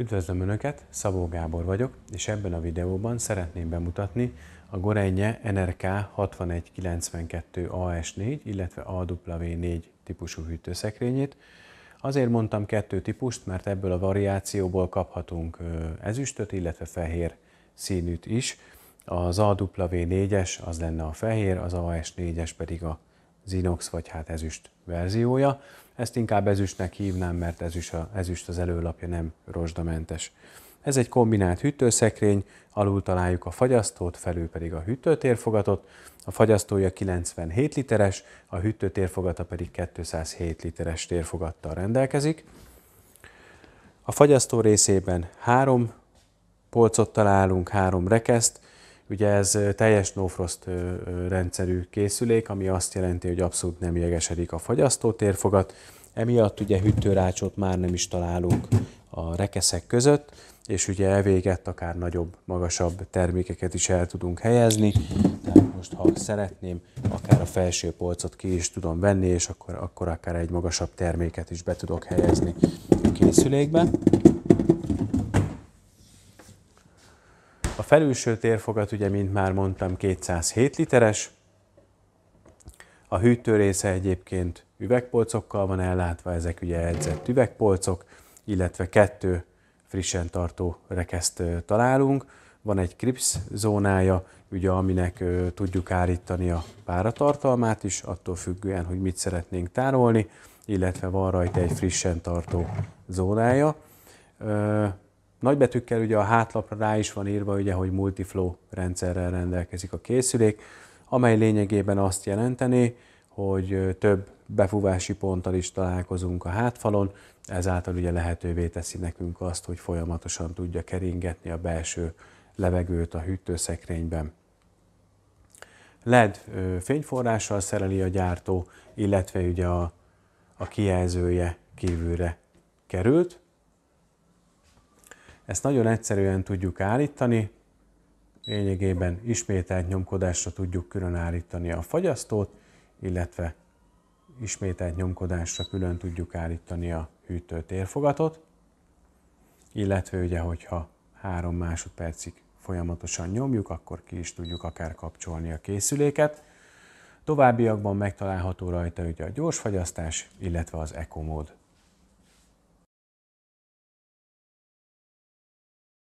Üdvözlöm Önöket, Szabó Gábor vagyok, és ebben a videóban szeretném bemutatni a Gorenje NRK 6192AS4, illetve AW4 típusú hűtőszekrényét. Azért mondtam kettő típust, mert ebből a variációból kaphatunk ezüstöt, illetve fehér színűt is. Az AW4-es az lenne a fehér, az AS4-es pedig a zinox vagy hát ezüst verziója. Ezt inkább ezüstnek hívnám, mert ezüst, a, ezüst az előlapja nem rozsdamentes. Ez egy kombinált hűtőszekrény, alul találjuk a fagyasztót, felül pedig a hűtőtérfogatot. A fagyasztója 97 literes, a hűtőtérfogata pedig 207 literes térfogattal rendelkezik. A fagyasztó részében három polcot találunk, három rekeszt, Ugye ez teljes nofrost rendszerű készülék, ami azt jelenti, hogy abszolút nem jegesedik a fagyasztó térfogat, emiatt ugye hűtőrácsot már nem is találunk a rekeszek között, és ugye elvégett akár nagyobb, magasabb termékeket is el tudunk helyezni, tehát most ha szeretném, akár a felső polcot ki is tudom venni, és akkor, akkor akár egy magasabb terméket is be tudok helyezni a készülékbe. felülső térfogat, ugye, mint már mondtam, 207 literes, a hűtő része egyébként üvegpolcokkal van ellátva, ezek ugye edzett üvegpolcok, illetve kettő frissen tartó rekeszt találunk. Van egy krips zónája, ugye aminek tudjuk állítani a páratartalmát is, attól függően, hogy mit szeretnénk tárolni, illetve van rajta egy frissen tartó zónája. Nagybetűkkel ugye a hátlapra rá is van írva, ugye, hogy multiflow rendszerrel rendelkezik a készülék, amely lényegében azt jelenteni, hogy több befúvási ponttal is találkozunk a hátfalon, ezáltal ugye lehetővé teszi nekünk azt, hogy folyamatosan tudja keringetni a belső levegőt a hűtőszekrényben. LED fényforrással szereli a gyártó, illetve ugye a, a kijelzője kívülre került. Ezt nagyon egyszerűen tudjuk állítani, lényegében ismételt nyomkodásra tudjuk külön állítani a fagyasztót, illetve ismételt nyomkodásra külön tudjuk állítani a hűtőtérfogatot, illetve ugye, hogyha három másodpercig folyamatosan nyomjuk, akkor ki is tudjuk akár kapcsolni a készüléket. Továbbiakban megtalálható rajta ugye a gyorsfagyasztás, illetve az eco mód.